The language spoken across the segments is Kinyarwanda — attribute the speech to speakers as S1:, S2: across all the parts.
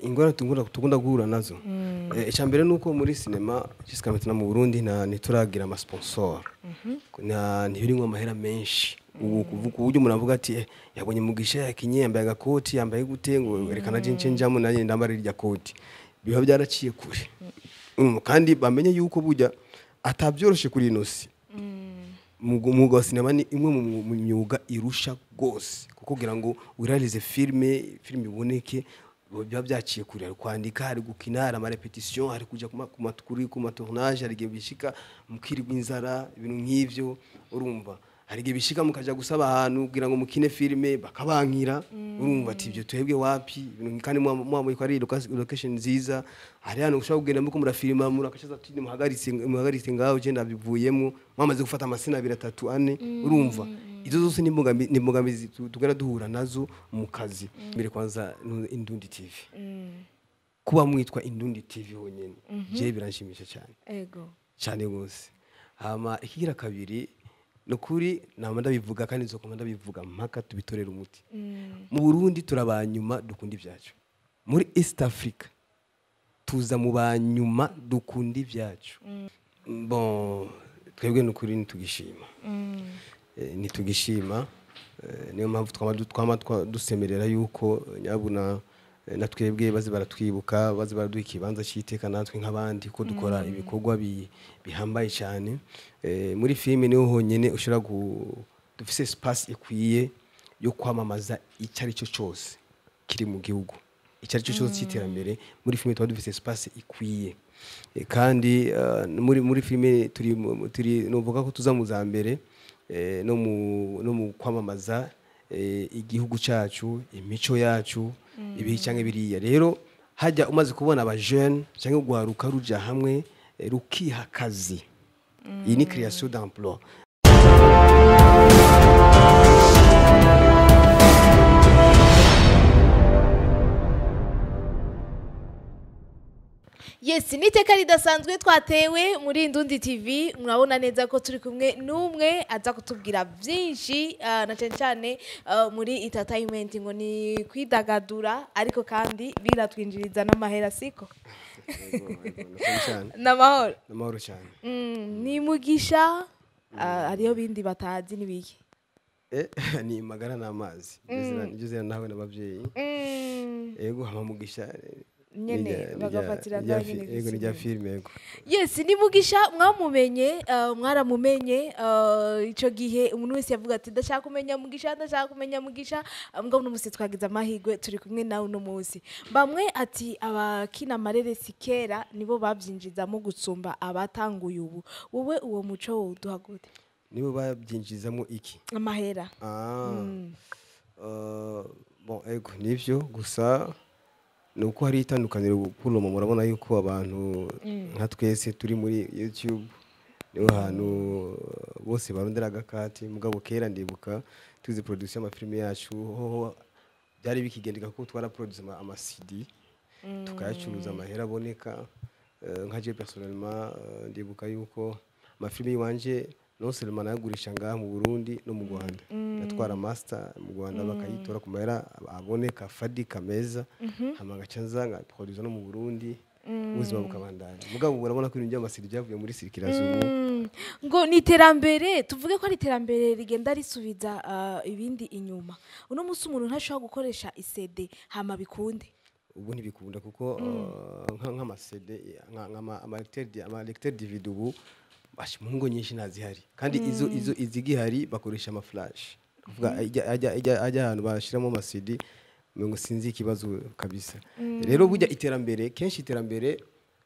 S1: ingorane tugunda guhura nazo mm. eh, icya mbere ni uko muri sinema na mu burundi ntituragira amasiponsoro mhm. ntihuriwe amahera menshi ubu mm. ku buryo umuntu avuga ati eh, yabonye mugisha yakinye yambaye agakoti yambaye gute ngo mm. rekana jinshi njyamo nanjye ndambara irya koti biba byaraciye kure kandi bamenye yuko bujya atabyoroshye kuri ino si umwuga wa sinema ni imwe mu myuga irusha rwose kuko kugira ngo wirarize filime filime iboneke biba byaciye kurira ari kwandika hari gukina hari amarepetisiyo hari kujya ku matukuri ku matonaje hari igihe bishyika mukirwa inzara ibintu nk'ibyo urumva hari igihe bishyika mukajya gusaba ahantu kugira ngo mukine filime bakabankira mm. urumva ati ibyo twebwe wapi kandi mwambaye ko ari lokesheni nziza hari ahantu ushobora kugenda muko murafilima murakashaza ati muhagaritse ngaho genda bivuyemo mwamaze gufata amasina abiri atatu ane mm. urumva izo zose ni imbogamizi tugana duhura nazo mu kazi mm. mbere kwanza indundi tv mm. kuba mwitwa indundi tv honyine mhm. je biranshimisha cyane cyane rwose hama ikigira kabiri ni ukuri ntabwo ndabivuga kandi inzoka ndabivuga mpaka tubitorera umuti mm. mu burundi turabanyuma dukunda ibyacu muri east africa tuza mu banyuma dukunda ibyacu twebwe ni ukuri ntitugishima Eh, ntitugishima eh, niyo mpamvu twaba dusemerera yuko nyabuna eh, na twebwe bazi baratwibuka bazi baraduha ikibanza cy'iteka natwe nk'abandi ko dukora mm. ibikorwa bihambaye cyane muri filime niho honyine ushobora dufite sipasi ikwiye yo kwamamaza icyo ari cyo cyose kiri mu gihugu icyo ari cyo cyose mm. cy'iterambere muri filime tuba dufite sipasi ikwiye kandi ah, muri filime turi nuvuga ko tuza mu za mbere Eh, no mu kwamamaza eh, igihugu cyacu imico yacu mm. ibi cyangwa biriya rero hajya umaze kubona abajene cyangwa urwaruka rujya hamwe eh, rukihakazi iyi ni kiriyasiyo mm. d'amploi
S2: yesi ni iteka ridasanzwe twatewe muri indundi tv murabona neza ko turi kumwe n'umwe aza kutubwira byinshi na cyane cyane muri itatayimenti ngo ni kwidagadura ariko kandi biratwinjiriza n'amahera siko
S1: ni amahoro cyane
S2: ni mugisha hariyo bindi batazi n'ibiki
S1: ni magara n'amazi ibyo nawe n'ababyeyi yego hamamugisha
S2: nyine bagafatira yego ni rya yego yesi nimugisha mwamumenye eh, mwaramumenye eh, icyo gihe umuntu wese yavuga ati ndashaka kumenya mugisha ndashaka kumenya mugisha mbwa uno munsi twagize amahirwe turi kumwe nawe uno munsi bamwe ati abakina si kera nibo babyinjizamo gusumba abatanguye ubu wowe uwo muco wo duhagure
S1: nibo babyinjizamo iki amahera ah. mm. eh, ego nibyo gusa ni uko hari itandukaniro kuko murabona yuko abantu mm. nka twese turi muri yutube niho hantu bose barondera agakati mugabo kera ndibuka tuzi produce y'amafilime yacu hoho byari bikigendeka ko twaraproduce amasidi mm. tukayacuruza amahera aboneka eh, nka je personnellement eh, ndibuka yuko amafilime y'iwanje nonse ngaha mu burundi no mu rwanda
S3: natwara
S1: mm. master mu rwanda mm. bakayitora ku mahera aboneka fadi kameza hamaga cyanza twariza no mu burundi mm. ubuzima bukabandanya mugabo urabona ko ibintu by'amasiri byavuye muri sirikirazuba
S2: ngo ni iterambere tuvuge ko ari iterambere rigenda risubiza uh, ibindi inyuma uno munsi umuntu ntashobora gukoresha isede hama bikunde
S1: ubu ntibikunda kuko nk'amasede nk'ama eregiteri divide ubu mu ngo nyinshi ntazihari kandi izo mm. izo izigihari bakoresha amafurashi mm. ajya ahantu bashyiramo amasidi ngo sinzi ikibazo kabisa mm. rero burya iterambere kenshi iterambere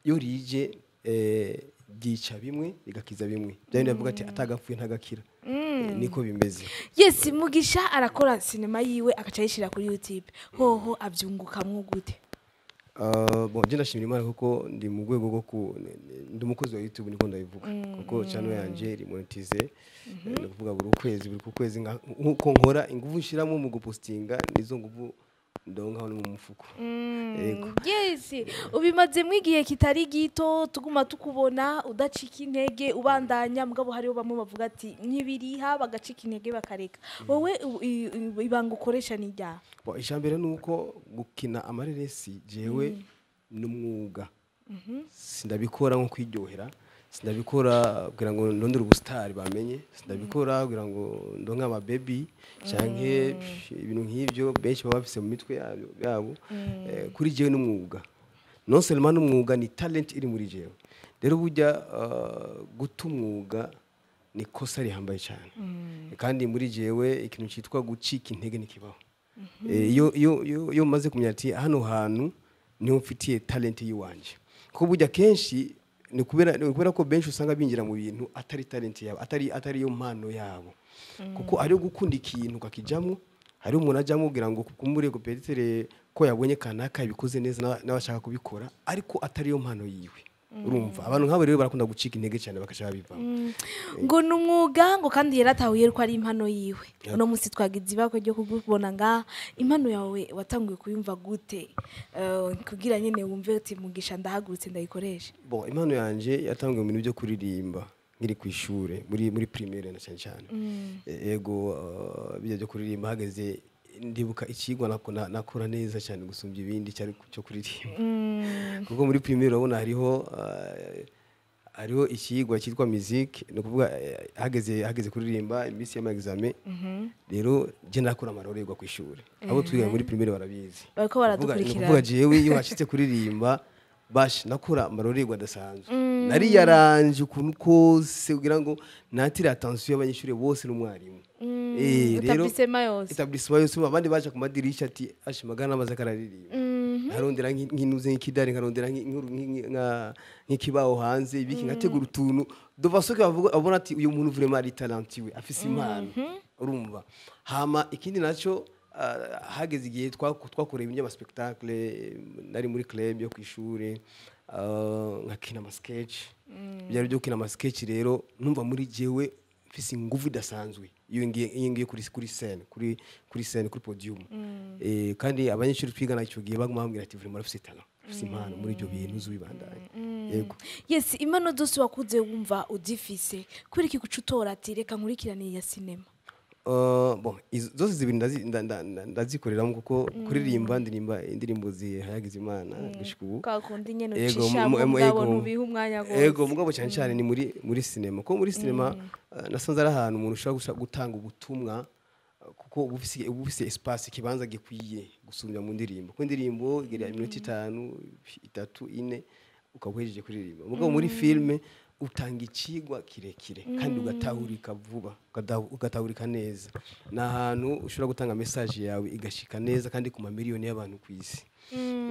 S1: iyo rije eh, ryica bimwe rigakiza bimwe byari biravuga ati atagapfuye ntagakira
S2: eh, niko bimeze yesi mugisha arakora sinema yiwe agaca ayishyira kuri yutube hoho abyunguka gute
S1: njye ndashimira imana kuko ndi mhm. eh, mu rwego rwo ku ndi umukozi wa yutube niko ndabivuga kuko cano yanjye iri monetize ni ukuvuga buri kwezi buri kwezi nk'uko nkora ingufu nshyiramo mu gupositinga nizo ngufu ndabona nkaho ni mu mufuko
S2: mm, yesi ubimazemo igihe kitari gito tuguma tukubona udacika intege ubandanya mugabo hariho bamwe bavuga ati “Nkibiriha bagacika intege bakareka mm. wowe ibanga ukoresha ni iryaha
S1: ijambere ni uko gukina amareresi jyewe mm. n'umwuga mhm. sindabikora nko kwiryohera sinabikora kugira ngo ndondere ubusitari bamenye sinabikora kugira ngo ndonke ababebi cyangwa mm. ibintu nk'ibyo benshi baba bafite mu mitwe yabo mm. eh, kuri jewe n'umwuga nonselema n'umwuga ni talenti iri muri jewe rero burya eh, guta umwuga ni kosa rihambaye cyane mm. kandi muri jyewe ikintu cyitwa gucika intege ntikibaho mm-hmm. eh, iyo umaze kumenya ati hano hantu niho mfitiye talenti y'iwanjye kuko burya kenshi ni kubera ko benshi usanga binjira mu bintu atari talenti yabo atari yo mpano yabo mm. kuko ari gukunda ikintu kakijamo hari umuntu ajya amubwira ngo kumure ko yabonye kanaka yabikoze neza n'abashaka kubikora ariko atari yo mpano yiwe urumva mm. abantu nk'abo rero barakunda gucika intege cyane bakajya
S3: babivamo
S2: mm. eh. ngo ni umwuga ngo kandi yaratahuye ko ari impano yiwe uno munsi twagize ibakwe ryo kugubona nga impano yawe watanguye kuyumva gute eh, kugira nyine wumve uti mugisha ndahagurutse ndayikoresha
S1: impano yanjye yatanguye mu bintu byo kuririmba nkiri ku ishuri muri muri pirimeri na cyane cyane yego mm. e, eh, byo kuririmba hageze ndibuka ikigwa nakora neza cyane gusumbya ibindi cyo kuririmba
S3: mm.
S1: kuko muri pirimeri urabona hariho eh, hariho ikigwa cyitwa miziki ni ukuvuga eh, hageze kuririmba iminsi y'amagizame mm-hmm. rero njye nakora amarorerwa ku ishuri abo twiga eh. muri pirimeri barabizi bariko baradukurikira ni ukuvuga jewe iyo wacitse kuririmba bashi nakora amarorerwa adasanzwe mm. nari yaranje ukuntu kose kugira ngo natire atansiyo y'abanyeshuri bose n'umwarimu
S2: mm. Eh, eh, etablisema yose
S1: abandi baje ku madirishya ati ashimagana amaze akararirimba mhm. nkarondera nk'inuze nk'ikidari nkarondera nk'ikibaho hanze ibiki mhm. ngategura utuntu dovasoke abona ati uyu muntu vurema ari tarantiwe afise impano mhm. urumva hama ikindi nacyo ah, hageze igihe twakoreye iby'amaspektakle nari muri club yo ku ishuri ah, nkakina amasikeci mm. byari byo gukina amasikeci rero numva muri jyewe mfise ingufu idasanzwe iyo ngiye kuri kuri scene kuri kuri scene kuri podium mm. eh, kandi abanyeshuri twigana icyo gihe bagumambira ati vraiment ufise talent ufise mm. impano muri ibyo bintu zubibandanye
S2: mm. yego yes impano zose wakuze wumva udifise kuri iki guca utora ati reka nkurikirane ya sinema
S1: Uh, zose izi bintu ndazikoreramo kuko mm. kuririmba ndirimba indirimbo zihayagiza imana mm. kwa kundi nyine ucisha mugabo ubiha umwanya wose yego mugabo cyane mm. cyane ni muri sinema kuko muri sinema uh, nasanze ari ahantu umuntu ushobora gutanga ubutumwa uh, kuko uba ufite esipasi ikibanza gikwiye gusumbya mu ndirimbo kuko indirimbo igira iminota itanu itatu ine ukaba uhejeje kuririmba mugabo muri filime utanga ikigwa kirekire mm. kandi ugatahurika vuba ugatahurika neza ni ahantu ushobora gutanga mesaje yawe igashika neza kandi ku mamiliyoni y'abantu ku isi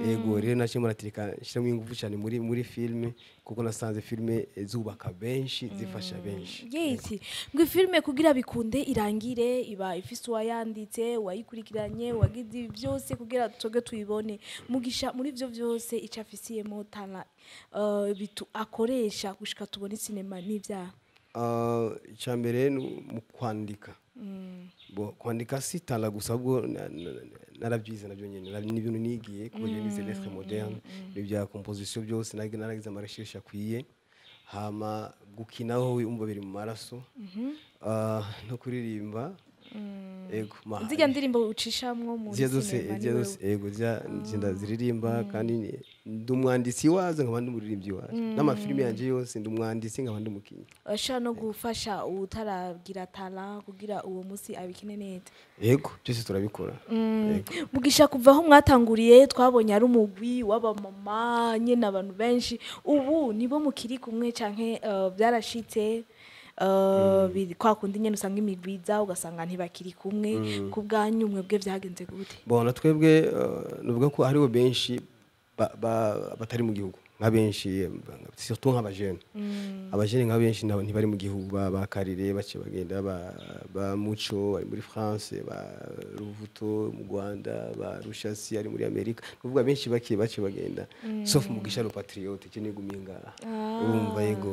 S1: yego mm. rero nacyo muratirika nshyiramo ingufu cyane muri muri filime kuko nasanze filime zubaka benshi zifasha mm. benshi
S2: yesi ngo filime kugira bikunde irangire iba ifise uwayanditse uwayikurikiranye uwagize byose kugira tuge tuyibone mugisha muri ibyo byose icyo afisiyemo tana uh, akoresha gushika tubone sinema n'ibyaha
S1: uh, icya mbere ni mu kwandika Mm. kwandika sitara gusa ubwo narabyize nabyo nyine ni ibintu nigiye ku buryo nize mm, lettre mm, moderne ibyo bya komposisiyo byose naragize amarasheshi akwiye hama gukinaho wumva biri mu maraso mm-hmm. ah, no kuririmba yego mm. ziriya
S2: eh, ndirimbo ucishamo mu zose
S1: yego ngenda ah. ziririmba mm. kandi ndi umwanditsi wazo nkaba ndi umuririmbyi wazo mm. n'amafilimi yanjye yose ndi umwanditsi nkaba ndi umukinnyi
S2: ashobora no gufasha utaragira tara kugira uwo munsi abikine neza
S1: yego byose turabikora
S2: mugisha kuva aho mwatanguriye twabonye ari umugwi w'abamama nyine abantu benshi ubu nibo mukiri kumwe cyangwa eh, byarashitse Mm. kwa kundi nyine usanga imigwiza ugasanga ntibakiri kumwe mm. ku bwanyu bwe byagenze gute
S1: bona twebwe uh, nuvuga ko hariho benshi batari mu gihugu nka benshi surtout nk'abajene mm. abajene nka benshi ntibari mu gihugu ba karire bake bagenda ba muco bari muri france ba ruvuto mu rwanda ba rushasi ari muri amerika n'ubwo benshi bake bake bagenda mm. sauf mugisha lo patriote cyo ni guminga
S2: ah. urumva
S1: yego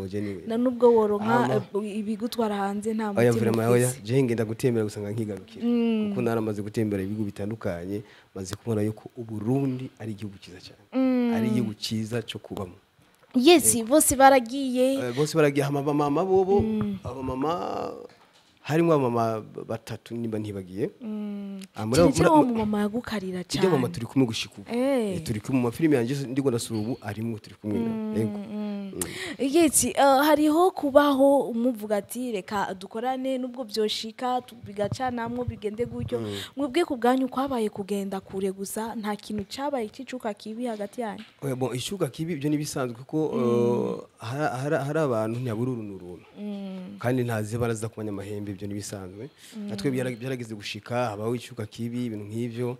S1: na
S2: nubwo woronka eh, ibigutwara hanze nta mutima oya
S1: je ngenda gutembera gusanga nkigarukira mm. kuko naramaze gutembera ibigo bitandukanye maze kubona yuko uburundi ari igihugu cyiza cyane
S2: mm. ari igihugu
S1: cyiza cyo kubamo
S2: yesi eh, bose baragiye eh,
S1: bose baragiye amamama bobo mm. abamama harimo abamama batatu nimba ntibagiye mm. ah, cyane
S2: mama yagukarira cyane mama
S1: turi kumwe gushyika ubu
S2: eh. turi
S1: kumwe mu mafilime yanjye ndimo ndasura ubu arimo turi kumwe yego
S2: Eh, hariho kubaho umuvuga ati reka dukorane nubwo byoshika bigacanamwo bigende gutyo mm. mwebwe ku bwanyu kwabaye kugenda kure gusa nta kintu cyabaye cy'icuka kibi hagati yanyu
S1: eh, icyuka kibi ibyo ni kuko mm. eh, hari abantu nyabura uru ni mm. kandi ntazi baraza ku banyamahembe ibyo ntibisanzwe natwe byarageze gushika habaho icyuka kibi ibintu nk'ibyo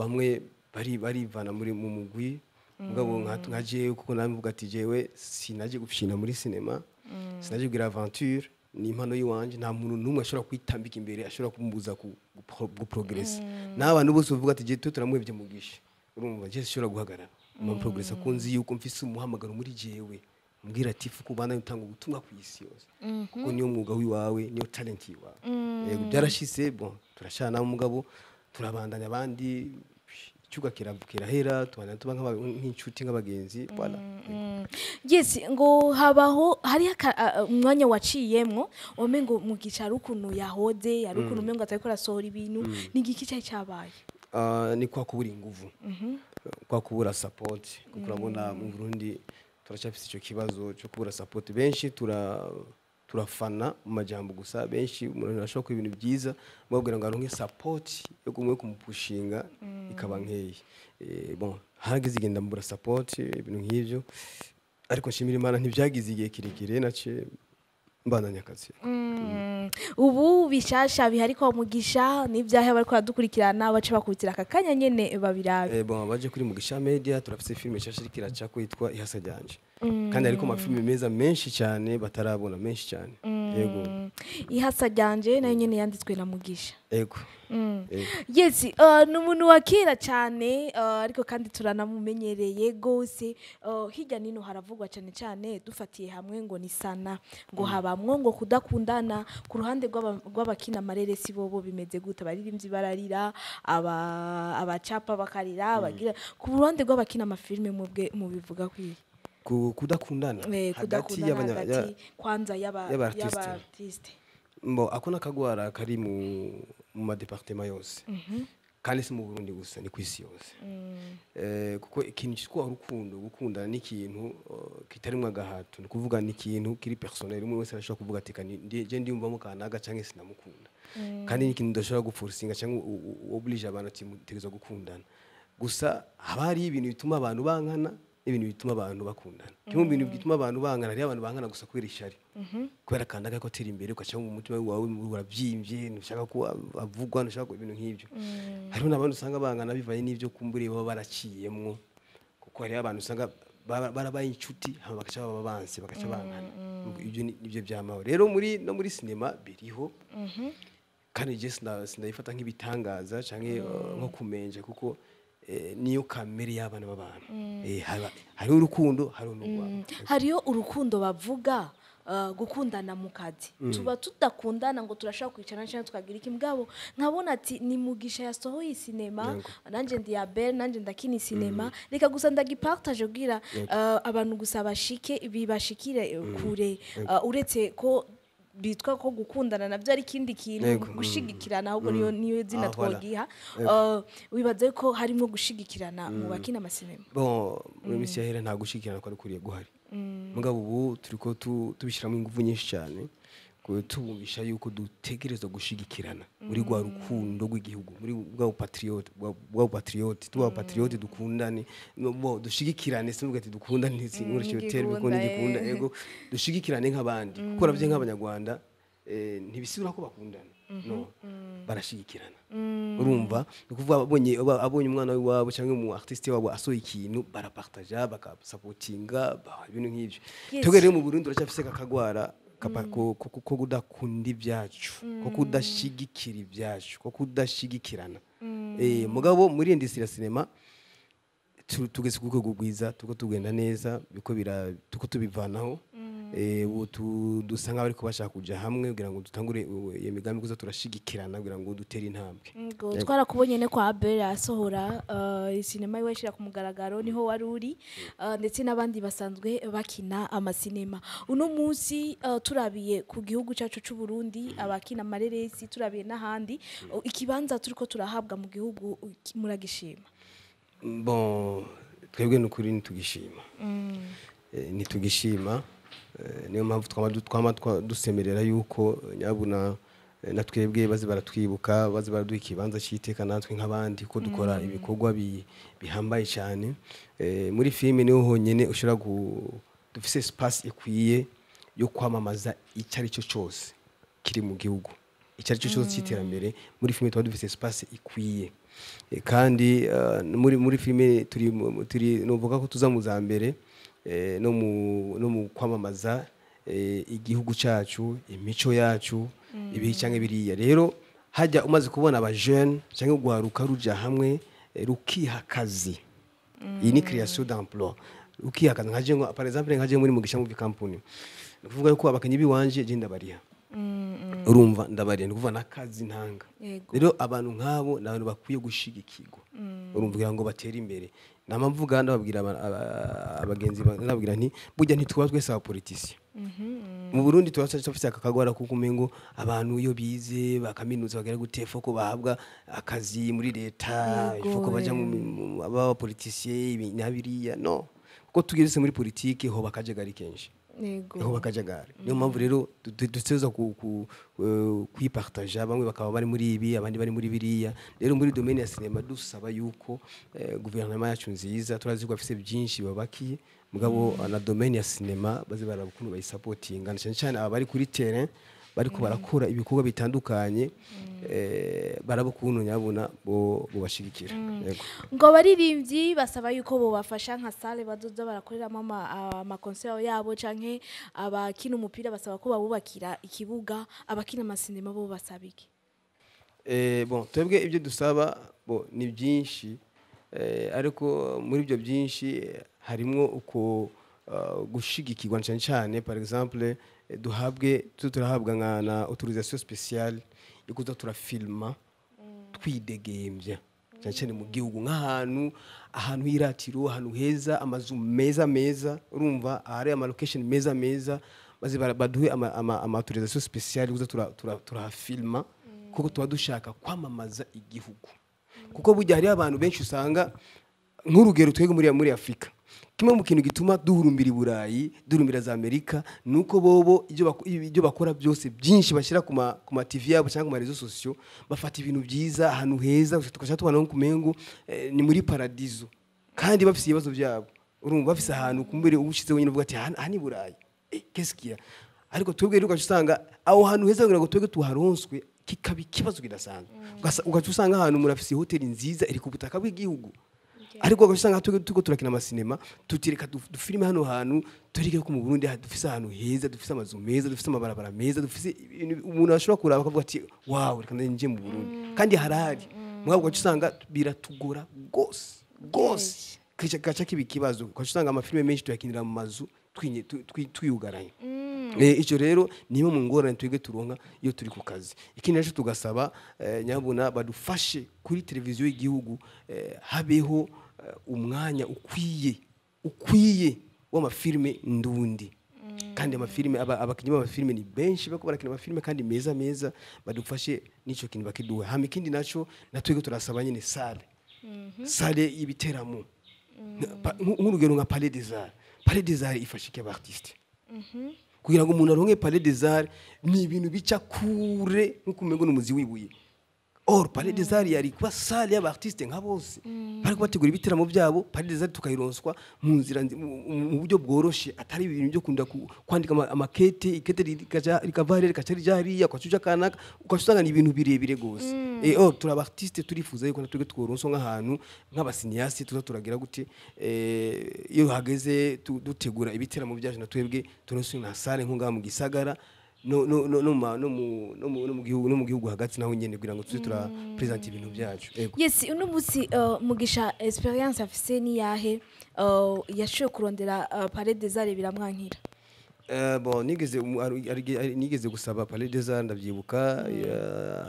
S1: bamwe bari barivana muri mu mugwi nka jewe kuko nabivuga ati “Jyewe sinaje gushyina muri sinema mm. sinaje kugira avanture ni impano y'iwanjye nta muntu n'umwe ashobora kwitambika imbere ashobora kumbuza guporogeresa mm. n'abantu bose bavuga ati jewe turamuhebye mugisha urumva jewe ashobora guhagarara amaporogeresa mm. akunze yuko mfise umuhamagaro muri jyewe mbwira ati fuko ubana utanga ubutumwa ku isi yose mm-hmm. kuko niyo mwuga w'iwawe niyo talent yiwawe yego byarashyize bon turashana n'umugabo turabandanya abandi icyuga kirahera tubana tuba nk'inshuti nk'abagenzi mm,
S2: mm. yesi ngo habaho hariho umwanya waciyemo wame ngo mu gicara ukuntu yahoze yari ukuntu mm. umwe ngo atari arasohora ibintu ni iki cyari cyabaye
S1: ah, ni kwa kubura inguvu mm-hmm. kwa kubura sapoti kuko urabona mu burundi turacyafite icyo kibazo cyo kubura sapoti benshi tura turafana mu majyambere gusa benshi umuntu ashobora kuba ibintu byiza babwira ngo aronke sapoti yo kumwe kumupushinga mm. ikaba nkeya eh, hagize igihe ndambura sapoti ibintu nk'ibyo ariko nshimira imana ntibyagize igihe kirekire nacyo mbandanya akazi
S2: mm. ubu bishasha bihari kwa mugisha n'ibyaha bari kuhadukurikirana bace bakubitira aka kanya nyine babirabe
S1: eh, baje kuri mugisha media turafite filime nshyashya irikiraca kwitwa ihasa
S2: kandi ariko mm. amafilime
S1: meza menshi cyane batarabona menshi cyane mm. yego
S2: ihasa ryanje nayo nyine yanditswe na mugisha yego mm. yesi uh, ni umuntu wa kera cyane uh, ariko kandi turanamumenyereye rwose uh, hirya n'ino haravugwa cyane cyane dufatiye hamwe ngo ni sana ngo habamwo ngo kudakundana ku ruhande rw'abakina amareresi bobo bimeze gute abaririmbyi bararira abacapa bakarira ku ruhande rw'abakina amafilime mu bivuga kwiye
S1: kudakundana eh, hagati
S2: kwanza y'abatisite
S1: mbo ako ni kari mu madeparitema yose mhm. kandi si mu burundi gusa ni ku isi yose mm. eh, kuko ikintu cyitwa urukundo gukundana n'ikintu kitarimo agahato ni kuvuga ni ikintu kiri personel umwe wese arashobora kuvuga ati njye ndiyumvamo kanaga cyangwa sinamukunda mm. kandi ni ikintu udashobora gupfurusinga cyangwa oburije abantu ati mutegereza gukundana gusa haba hariho ibintu bituma abantu bangana n'ibintu bituma abantu bakundana kimwe mu bintu bituma abantu bangana hariho abantu bangana gusa kubera ishyari kubera akantu gako atera imbere ugashyiramo mu mutima wawe urabyimbye ntushaka ko avugwa ntushaka ibintu nk'ibyo
S3: mm. hariho
S1: n'abantu usanga bangana bivanye n'ibyo kumburiye baba baraciyemo kuko hariho abantu usanga barabaye inshuti bagaca baba banse bagaca mm, bangana mm. ibyo nibyo byamaho rero muri no muri sinema biriho mm-hmm. kandi sinabifata nk'ibitangaza cyangwa nko kumenja kuko Eh, niyo kamere y'abana b'abantu mm. eh, hariho urukundo hariho
S2: mm. hariho urukundo bavuga eh, gukundana mu kazi mm. tuba tudakundana ngo turashaka kwicara cyangwa tukagira ikimwabo nkabona ati ni mugisha yasohoye sinema nanjye ndi ya beri nanjye ndakini sinema reka gusa ndagipataje ubwira abantu gusa bashike bibashikire kure uretse ko bitwa ko gukundana nabyo ari ikindi kintu mm. gushyigikirana ahubwo mm. niyo zina ah, twagiha uh, wibaze ko harimo gushigikirana mu mm. bakina amasinema
S1: muri misi ya hera nta gushyigikirana twari kuriye guhari mugabo ubu turi ko tubishyiramo ingufu nyinshi cyane tubumisha yuko dutegereza gushyigikirana muri rwa mm. rukundo rw'igihugu muri bwa bupatriyote bwa bupatriyote tuba abapatriyote mm. dukundane dushyigikirane sinubwo ati dukundane mm, nkurikije terime ko ntigikunda yego eh. dushyigikirane nk'abandi kuko urabye nk'abanyarwanda eh, ntibisibura ko bakundana
S3: mm-hmm,
S1: barashyigikirana urumva ni ukuvuga abonye umwana w'iwabo cyangwa umu aritiste wabo asohoye ikintu barapartaja bakasapotinga ibintu nk'ibyo twebwe mu burundu turacyafite kakagwara Mm. ko kudakunda ibyacu ko mm. kudashyigikira ibyacu ko kudashyigikirana mm. eh, mugabo muri indisitiri ya sinema tugeze ku rwego rwiza tuko tugenda neza tuko tubivanaho Eh, ubu dusa nk'aho ariko bashaka kujya hamwe kugira ngo dutangure iyo migambi kuza turashigikirana kugira ngo dutere intambwe
S2: twarakubonye ne kwa abel asohora eh, sinema yiwe ashyira ku mugaragaro niho wari uri eh, ndetse n'abandi basanzwe bakina amasinema uno munsi turabiye ku gihugu cyacu cy'u Burundi abakina amareresi turabiye n'ahandi ikibanza turi ko turahabwa mu gihugu muragishima
S1: bon twebwe ni ukuri ntitugishima
S2: mm.
S1: Eh, ntitugishima eh, niyo mpamvu twaba dusemerera yuko nyabuna eh, na twebwe baze baratwibuka bazi baraduha ikibanza cy'iteka natwe nk'abandi ko dukora mm. ibikorwa bihambaye cyane muri filime niho honyine ushobora dufite sipasi ikwiye yo kwamamaza icyo ari cyo cyose kiri mu gihugu icyo ari cyo cyose mm. cy'iterambere muri filime tuba dufite sipasi ikwiye kandi muri filime turi nuvuga ko tuza mu za mbere Eh, no mu kwamamaza eh, igihugu cyacu imico yacu mm. ibihe cyangwa biriya rero hajya umaze kubona abajene cyangwa guharuka rujya hamwe eh, rukiha akazi mm. iyi ni kiriyasiyo dampuro rukiha akazi nka jengo parayizampure nka jengo muri mu gishya mu ni ukuvuga ko abakinnyi b'iwanjye genda ndabariha urumva ndabariha ni ukuvuga n'akazi ntanga rero abantu nk'abo ni abantu bakwiye gushyigikirwa mm. urumva kugira ngo batere imbere nama mvuga ndababwira abagenzi nababwira nti bujya ntituba twese abapolitisiye mhm. mu burundi tuba dufite aka kagwara kuko umengo abantu iyo bize bakaminuza bagera gute foko bahabwa akazi muri leta foko bajya baba eh. abapolitisiye ibi biriya no kuko tugeze muri politiki ho bakajagari kenshi niho bakajagara niyo mpamvu rero dusoza kuyipataja bamwe bakaba bari muri ibi abandi bari muri biriya rero muri domene ya sinema dusaba yuko eh, guverinoma yacu nziza turazi ko bafite byinshi babakiye mugabo na domene ya sinema baze baraba ukuntu bayisapotinga cyane cyane abari kuri terrain bari mm. barakora ibikorwa bitandukanye eh, barabukunda nyabona bubashyigikira mm.
S2: ngo abaririmbyi basaba yuko bubafasha nka sale badoda barakoreramo ah, amakonseri yabo cyangwa abakina umupira basaba ko babubakira ikibuga abakina amasinema bo basaba iki
S1: eh, twebwe ibyo dusaba ni byinshi eh, ariko muri ibyo byinshi harimo uko Uh, gushyigikirwa cyane cyane par exemple eh, duhabwe turahabwa na autorisation speciale yo kuza turafilima mm. twidegembya mm. cyane cyane mu gihugu nk'ahantu ahantu h'iratiro ahantu heza amazu meza meza urumva ahari amalokesheni meza meza maze baduhe amatorizasiyo sipesiyari gusa turahafilima mm. kuko tuba dushaka kwamamaza igihugu kuko burya hariho abantu benshi usanga nk'urugero twebwe muri afurika kimwe mu kintu gituma duhurumbira iburayi duhurumbira za amerika ni uko bobo ibyo bakora byose byinshi bashyira ku ma tv yabo cyangwa ku marezo sosiyo bafata ibintu byiza ahantu heza tukajya tubona ku mengo eh, ni muri paradizo kandi bafite ibibazo byabo urumva bafite ahantu ku mbere ubushyize wenyine uvuga ati aha ni iburayi kesikiya eh, ariko twebwe ugaca usanga aho hantu heza kugira ngo twebwe tuharonswe kikaba ikibazo kidasanzwe mm. ugahita usanga ahantu afite hoteli nziza iri ku butaka bw'igihugu ariko bagashyize aha turi turakina amasinema tutireka dufilime hano hantu tureke ko mu burundi dufite ahantu heza dufise amazu meza dufise amabarabara meza dufise umuntu ashobora kuraba akavuga ati wawe reka njye mu burundi mm. kandi harahari mm, mm. mwabwo gace usanga biratugora gose rwose gace k'ibi kibazo gace usanga amafilime menshi tuyakinira mu mazu twiyugaranye eh, icyo rero niyo mu ngorane twige turonka iyo turi ku kazi ikindi naje tugasaba eh, nyabuna badufashe kuri televiziyo y'igihugu eh, habeho Uh, umwanya ukwiye ukwiye w'amafilime ndundi mm. kandi amafilime abakinnyi b'amafilime ni benshi bako barakina amafilime kandi meza meza badufashe n'icyo kintu bakiduha hama ikindi nacyo natwego turasaba nyine sale
S3: mhm. sale
S1: y'ibiteramo mm. nk'urugero nka pale desare pale desare ifasha mhm. kugira ngo umuntu aronke pale desare ni ibintu bica kure nk'uko umenya ngo ni umuzi wibuye oru parede zari mm. yari kuba sale y'abatisite nka bose mm. bari kubategura ibitaramo byabo parede zari tukayironswa mu nzira mu buryo bworoshye atari ibintu byo kunda kwandika amakete ikete rikava rikaca rya hariya ukacuca kanaka ukasanga ibintu birebire rwose mm. eh, oru oh, turi abatisite turifuza yuko natwe tworonswa nk'ahantu nk'abasiniyasi tuza turagira gute eh, iyo hageze dutegura ibitaramo byacu na twebwe turonswe nka sale nk'uko mu gisagara no mu gihugu hagati naho nyine kugira ngo tujye turaperezanta mm. ibintu byacu
S2: yesi uno munsi uh, mugisha esperance afise n'iyahe uh, yashoboye kurondera uh, paredezare biramwankira
S1: eh, nigeze gusaba parideza ndabyibuka mm.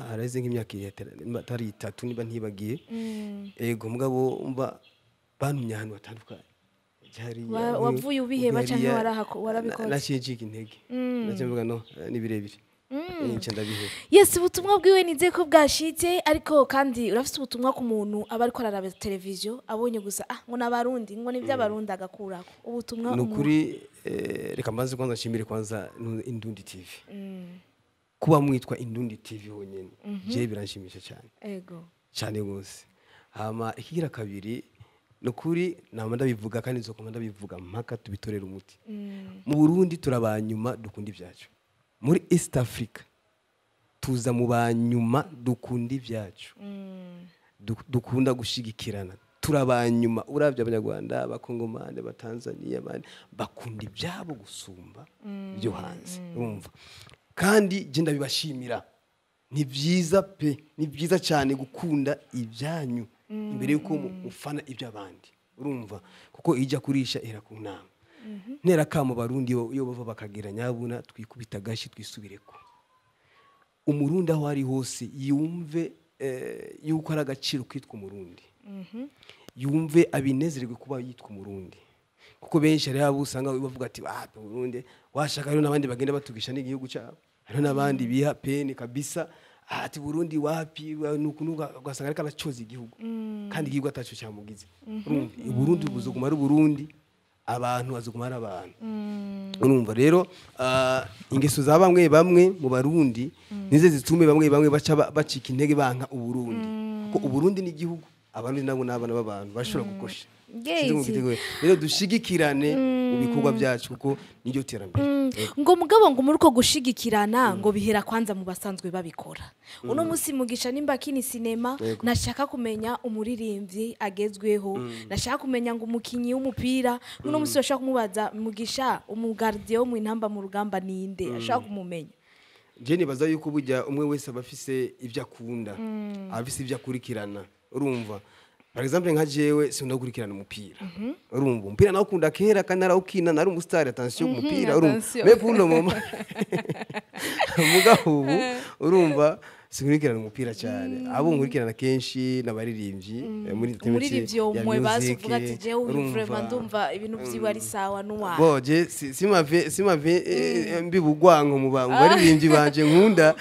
S1: hareze nk'imyaka itari itatu niba ntibagiye mm. ego mugabo mba bantumye ahantu hatandukanye
S2: wavuye ubiheba cyangwa warabikoze naciye nciga intege mm. nacyo
S1: mvuga no ni mm.
S2: yesi ubutumwa bwiwe ni ko bwashitse ariko kandi urafite ubutumwa ku muntu aba ariko araraba televiziyo abonye gusa ah ngo ni abarundi ngo ni iby'abarundi mm. agakuraho ubutumwa ni ukuri
S1: eh, reka mbanze kwanza nshimire kwanza indundi tivi kuba mwitwa indundi tivi honyine bye mhm. biranshimisha cyane cyane rwose hama ikigira kabiri ni ukuri ntabwo ndabivuga kandi inzoka ndabivuga mpaka tubitorera umuti
S3: mm. mu
S1: burundi turabanyuma dukunda ibyacu muri east africa tuza mu banyuma dukunda ibyacu mm. dukunda gushyigikirana turabanyuma urabya abanyarwanda abakongomani abatanzaniya bakunda ibyabo gusumba mm. byo hanze kandi ngenda bibashimira ni byiza pe ni byiza cyane gukunda ibyanyu
S3: mbere y'uko
S1: ufana iby'abandi urumva kuko ijya kurisha irakunama mhm. ntera mu barundi iyo bava bakagira nyabuna twikubita agashyi twisubire ko umurundi aho ari hose yumve eh, yuko ari agaciro kitwa umurundi mhm. yumve abinezerwe kuba yitwa umurundi kuko benshi hari abo usanga bavuga ati bahape umurundi washaka hariho n'abandi bagenda batugisha n'igihugu cyabo hariho n'abandi biha peni kabisa Ah, ati burundi wapi nuko nuko ugasanga ariko aracoza igihugu mm. kandi igihugu atacu cyamugize mm-hmm. burundi buzuguma ari burundi abantu bazuguma ari abantu mm. urumva rero ah, ingeso za bamwe bamwe mu barundi mm. nizo zitume bamwe bamwe bacika intege banka uburundi kuko uburundi ni igihugu abandi nabo ni abana b'abantu bashobora gukosha rero dushyigikirane mu bikorwa byacu kuko niryo terambere Eh.
S2: ngo umugabo ngo muri uko gushigikirana ngo bihera kwanza mu basanzwe babikora uno mm. munsi mugisha nimba kini sinema nashaka kumenya umuririmbyi agezweho mm. nashaka kumenya ngo umukinnyi w'umupira uno mm. munsi bashaka kumubaza mugisha wo mu intamba mu rugamba ninde ashaka kumumenya
S1: jeni baza yuko bujya umwe wese aba afise ibyo akunda abafise ibyo akurikirana urumva for example nka jewe si gukurikirana umupira urumva mhm. umupira nawe ukunda kera kandi narawukina nari umusitari atansiyo ku mhm, mupira urumva mbega uno mama mugabo ubu urumva sinkurikirana umupira cyane mm. abo nkurikirana kenshi n'abaririmbyi mm. eh, muri ibyo mwe bazi uvuga urumva ndumva
S2: ibintu mm. byiwe ari sawa n'uwawe
S1: boje simave simave eh, eh, mbibugwanko mu baririmbyi ah. banje nkunda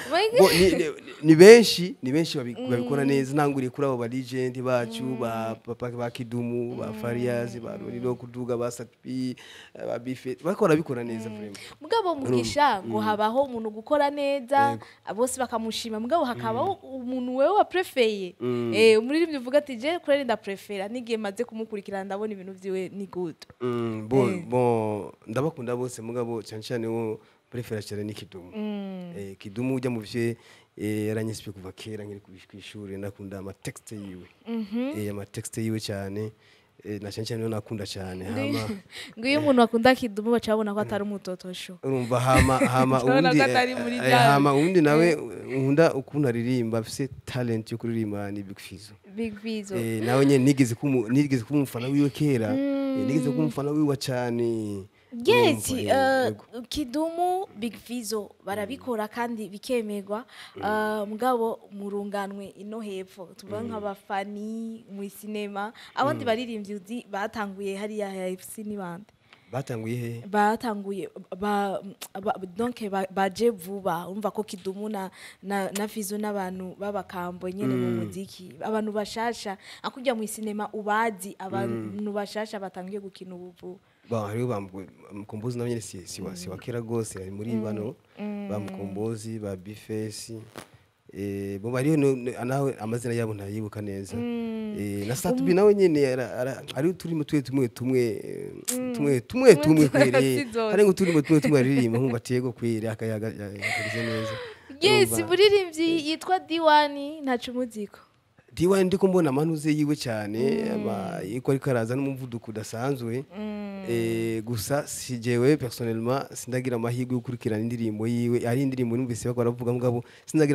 S1: ni benshi ni benshi babikora neza ntanguriye kuri abo ba legend bacu ba papa ba kidumu ba Farias ba kuduga ba Sapi ba Bife bakora bikora neza vraiment
S2: mugisha ngo habaho umuntu gukora neza bose bakamushima mugabo rero hakabaho mm. umuntu wewe waprefeye mm. eh, umuririmbyi uvuga ati je kurari ndaprefera n'igihe maze kumukurikirana ndabona ibintu byiwe ni good
S1: mm, eh. ndabakunda bose mugabo cyane cyane wo prefera cyane ni kidumu eh, kidumu ujya mu bye yaranyisipe kuva kera nkiri ku ishuri nakunda amatekste yiwe mhm. amatekste yiwe cyane Eh, na cyane cyane nakunda cyane hama
S2: nguyu umuntu akunda kidumu baca babona ko atari umutotosho mm. urumva hama hama ubundi eh, eh, hama ubundi nawe
S1: nkunda ukuntu aririmba afite talent yo kuririmba ni big fizo nawe nyine nigeze nigeze kuba umufana wiwe kera mm. nigeze kuba wiwe cyane yes uh,
S2: kidumu big vizo barabikora kandi bikemerwa mm. uh, mugabo murunganwe ino hepfo tuvuga mm. nk'abafani mu isinema abandi mm. baririmbyi uzi batanguye hariya ya efusi n'ibandi batanguye hehe batanguye donke baje vuba urumva ko kidumu na na vizo n'abantu b'abakambo nyine mu muziki abantu bashasha akujya mu isinema ubazi abantu bashasha batangiye gukina ubu
S1: bamukombozi nawe nyine si wa kera rwose ari muri bano bamukombozi ba bifesi bo bariyo nawe amazina yabo ntayibuka neza na satubi nawe nyine ariyo turimo twe tumwe tumwe
S2: tumwe tumwe tumwe kwere hari ngo turimo tumwe tumwe aririmba
S1: nkumva atego kwere akayagariza neza
S2: yesi buririmbyi yitwa diwani ntacu umubyiko
S1: diwa ndi kumbona amanuze yiwe cyane mm. ariko ariko araza n'umuvuduko udasanzwe mm. eh, gusa si jyewe personelma sindagira amahirwe yo gukurikirana indirimbo yiwe ari indirimbo numvise bakora bavuga mugabo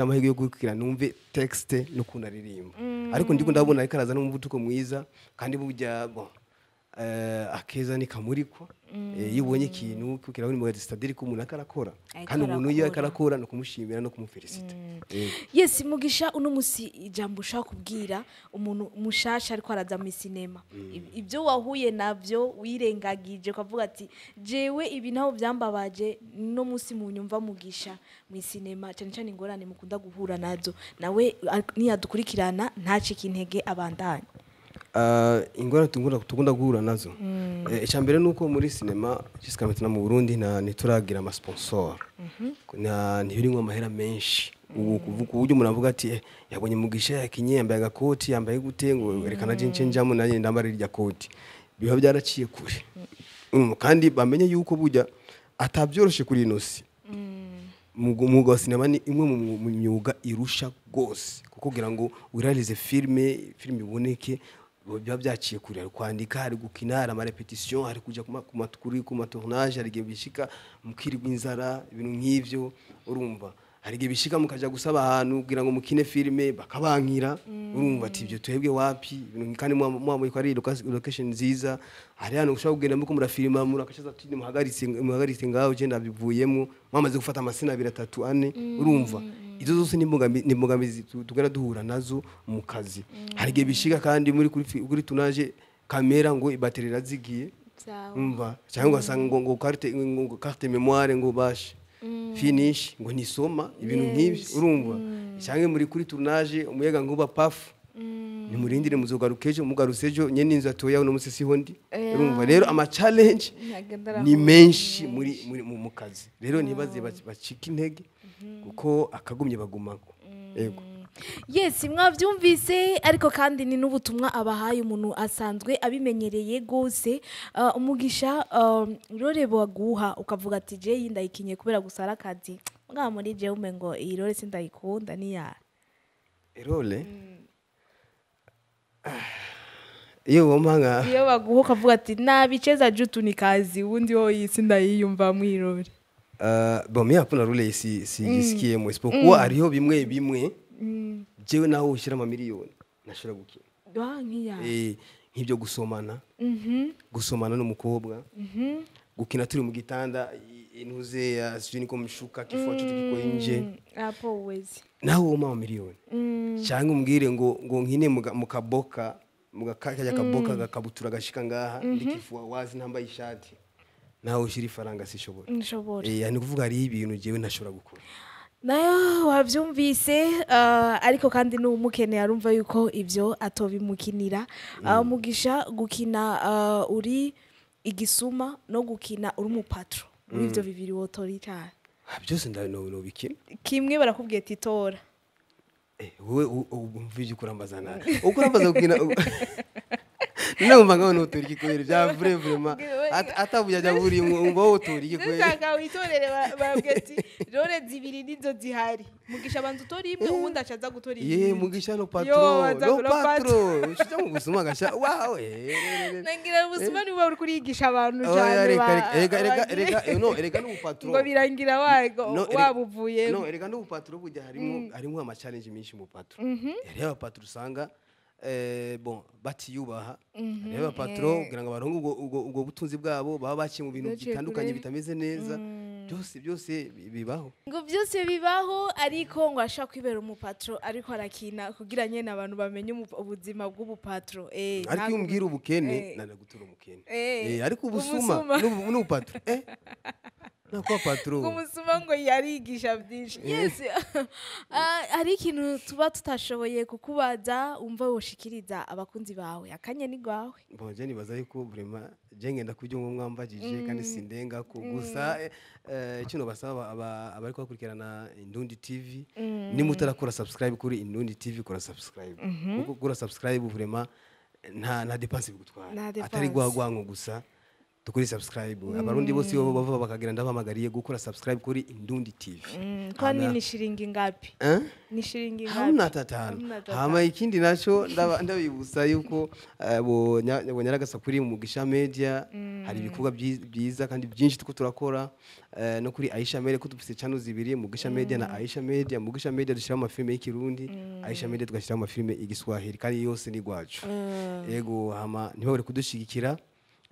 S1: amahirwe yo gukurikirana numve texte n'ukuntu aririmba mm. ariko ndiko ndabona ariko araza n'umuvuduko mwiza kandi burya bon Eh, akeza nikamurikwa iyo ubonye mm. eh, ikintu kirabona impuhwe zitadiri ko umuntu akarakora kandi umuntu iyo akarakora no kumushimira no kumuferisita mm. eh.
S2: yesi mugisha uno munsi ijambo ushaka kubwira umuntu mushasha ariko araza muri sinema mm. ibyo wahuye nabyo wirengagije ukavuga ati jewe ibi ntaho byambabaje no munsi mu nyumva mugisha mu sinema cyane cyane ingorane mukunda guhura nazo nawe niyadukurikirana ntacike intege abandanye
S1: Eh, ingorane tugunda guhura nazo
S2: mm. eh, icya
S1: mbere ni uko muri sinema na mu burundi ntituragira amasiponsoro mhm. ntibirimo amahera menshi ubu mm. ku buryo umuntu avuga ati eh, yabonye mugisha yakinye yambaye agakoti yambaye gute ngo mm. werekana jinshi njyamo nanjye ndambara irya koti biba byaraciye kure kandi bamenye yuko bujya atabyoroshe kuri ino si umwuga wa sinema ni imwe mu myuga irusha rwose kuko kugira ngo wirarize filime filime iboneke biba byaciye kure hari kwandika hari gukina hari amarepetisiyo hari kujya ku matukuri ku matonaje hari igihe bishyika mukirirwa inzara ibintu nk'ibyo urumva hari igihe bishyika mukajya gusaba ahantu kugira ngo mukine filime bakabankira mm. urumva ati ibyo twebwe wapi kandi mwamurika ari lokesheni nziza hari hano ushobora kugenda muko murafilima murakashaza muhagaritse ngaho ugenda bivuyemo mwamaze gufata amasina abiri atatu ane mm. urumva izo zose ni imbogamizi tugana duhura nazo mu kazi mm. hari igihe bishyira kandi muri kuri tunaje kamera ngo ibateri irazigiye cyangwa ugasanga ngo karite memuware ngo ubashe mm. finishi ngo nisoma ibintu nk'ibi urumva mm. cyangwa muri kuri tunaje umuyaga ngo uba pafu nimurindire muzugaruke ejo mugarutse ejo nyine n'inzu atuye uno munsi siho ndi urumva rero amacalenje
S2: ni menshi
S1: muri mu kazi rero ntibaze bacike intege Mm. kuko akagumye bagumaho yego mm.
S2: yesi mwabyumvise ariko kandi ni n'ubutumwa abahaye umuntu asanzwe abimenyereye rwose uh, umugisha rore um, baguha ukavuga ati jeyi ndayikinye kubera gusara akazi mwaha muri jewume ngo iyi rore si ndayikunda niya
S1: rore eh, mm. iyo wumva
S2: iyo baguha ukavuga ati nta bice jutu ni kazi ubundi wowe iyi si ndayiyumva mu
S1: Uh, bo meya kuna rule sigisikiye mm. mu isipokuwa hariho mm. bimwe bimwe mm. jewe naho ushyira amamiliyoni nashobora gukina nk'ibyo eh, gusomana mm-hmm. gusomana n'umukobwa mm-hmm. gukina turi mu gitanda intuze ya ah, sijui niko mshuka kifua chote kiko nje
S2: hapo uwezi
S1: naho uma mamiliyoni cyangwa umbwire ngo ngo nkine mu kaboka mu kajya kaboka gakabutura gashika ngaha ndi mm-hmm. kifua wazi namba ishati nawe ushyira ifaranga sishobora eh, ni ukuvuga hariho ibintu ngewe ntashobora gukora
S2: nayo wabyumvise eh, ariko kandi n'uwumukene arumva yuko ibyo atobimukinira mm. ah, mugisha gukina eh, uri igisuma no gukina uri umupatro muri mm. ibyo bibiri wotora cyane
S1: ah, byose ndabikina
S2: kimwe barakubwiye ati tora
S1: wowe urambaza nabi uko urambaza gukina numva ngo nutura igikorero bya vure vurema atavuye ajya buri mwumva wowe utura igikorero
S2: witorere barabwira rore zibiri nizo zihari mugisha abanza utora imwe eh. ubundi acaza gutora imwe ye mugisha
S1: no patro no patro ushije mu busuma gasha wawe
S2: nangira eh. ubusuma ni buba kurigisha abantu cyane reka reka reka reka eh, reka no ngo birangira wago wabuvuye
S1: reka no bujya harimo mm. harimo ama menshi mu patro mhm. yari patro usanga Eh, bon batiyubaha
S2: mhm, reba patoro kugira
S1: ngo baronke ubwo butunzi bwabo baba bakiye mu bintu bitandukanye bitameze neza mhm. byose byose bibaho
S2: ngo byose bibaho ariko ngo ashaka kwibera umupatro ariko arakina kugira nyine abantu bamenye ubuzima bw'ubupatro eh, ariko iyo umbwira ubukene eh.
S1: nanagutura umukene ariko ubusuma n'ubupatro nkuko paturu ngo
S2: umusoma ngo yarigisha byinshi eh. yesi ah, hari ikintu tuba tutashoboye kukubaza wumva woshikiriza abakunzi bawe akanya ni rwawe
S1: mbonye nibaza yuko buri ma ngenda kubyo mwambagije kandi mm. sindenga ko mm. gusa eh, eh, icyo basaba abari kubakurikirana indundi tv mm. niba utarakora subscribe kuri indundi tv kora subscribe mhm. kuko gukora subscribe burema nta nta bigutwara atari guha gusa dukore subscribe mm. abarundi bose bo bava bakagira ndabahamagariye gukora subscribe kuri Indundi TV
S2: mm. kwa nini shilingi ngapi ni shilingi ngapi eh? hamna tatano hama
S1: ikindi naco ndabibusa yuko eh, bo nyaragasa kuri mu gisha mm. hari ibikorwa byiza kandi byinshi tuko turakora eh, no kuri Ayisha Media ko dufite channel zibiri mu gisha media na Aisha Media mu gisha media dushira amafilme y'ikirundi Aisha Media tugashyira amafilme igiswahili kandi yose ni gwacu yego hama ntibabure kudushigikira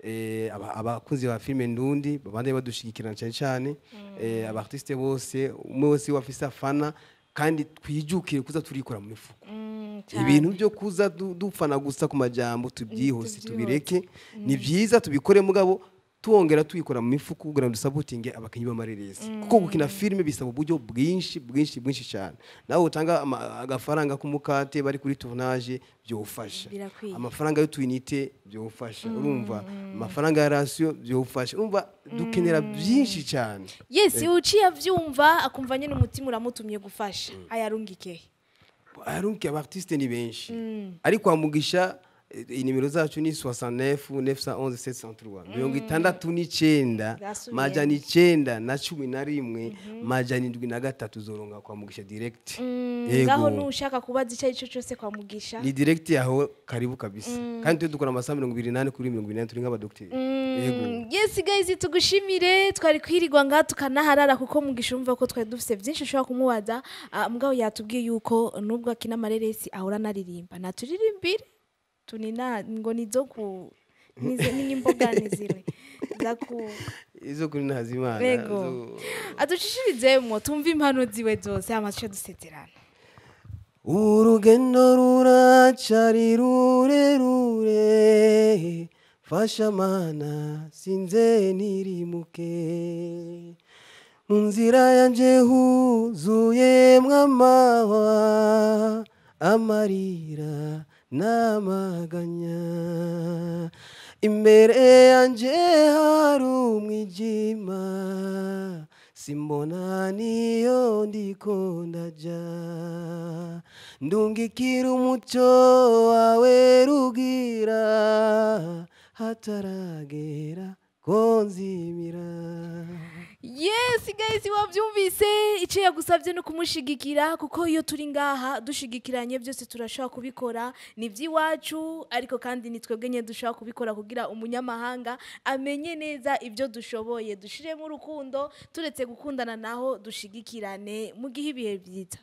S1: Eh, Abakunzi ba filime ndundi babanje badushyigikira cyane cyane mm. eh, abatisite bose umwe wese wafise afana kandi twijukire kuza turikora mu mifuko mm, ibintu byo kuza dupfana gusa ku majyambo mm, tubyihuse tubireke ni byiza tubikore mugabo tubongera tuyikora mu mifuka kugira ngo dusabutinge abakinnyi b'amareresi mm. kuko gukina filime bisaba uburyo bwinshi bwinshi bwinshi cyane nawe utanga agafaranga k'umukate bari kuri tuvunaje byawufasha amafaranga y'utuyinite byawufasha mm. urumva amafaranga ya rasiyo byawufasha urumva mm. dukenera byinshi cyane yesi eh.
S2: uciye abyumva akumva nyine umutima uramutumye gufasha ayarungike
S1: ayarungike abatisite ni benshi ariko wamugisha Eh, inimero zacu ni soixante-neuf neuf onze sept mirongo mm. itandatu n'icyenda majana icyenda na cumi na rimwe mhm. majana indwi na gatatu zoronga kwa mugisha direct
S2: mm, ngaho nushaka kubaza icyo aricyo cyose kwa mugisha ni
S1: direct yaho karibu kabisa mm. kandi tujye dukora amasaha mirongo ibiri n'ane kuri mirongo inani turi nk'abadogiteri
S2: yes guys tugushimire twari kwirirwa ngaha tukanaharara kuko mugisha umva ko twari dufite byinshi ushobora kumubaza ah, mugabo yatubwiye yuko nubwo akina amareresi ahora anaririmba naturirimbe ngo ku n'imboga ni zile
S1: izo kuri ntazimana yego
S2: aducishirizemo tumve impano ziwe zose amashe duseterana
S1: urugendo ruracari rurerure fasha mana sinze nirimuke mu nzira yanjye huzuye mw'amahwa amarira namaganya imbere yanjye hari umwijima simbona niyo ndiko ndajya ndungikira umuco wawe rugira hataragera konzimira
S2: yesi gayisi wabyumvise icyo yagusabye ni ukumushyigikira kuko iyo turi ngaha dushigikiranye byose turashobora kubikora ni iby'iwacu ariko kandi ni twebwe nke dushobora kubikora kugira umunyamahanga amenye neza ibyo dushoboye dushyiremo urukundo turetse gukundana naho dushigikirane mu gihe ibihe byiza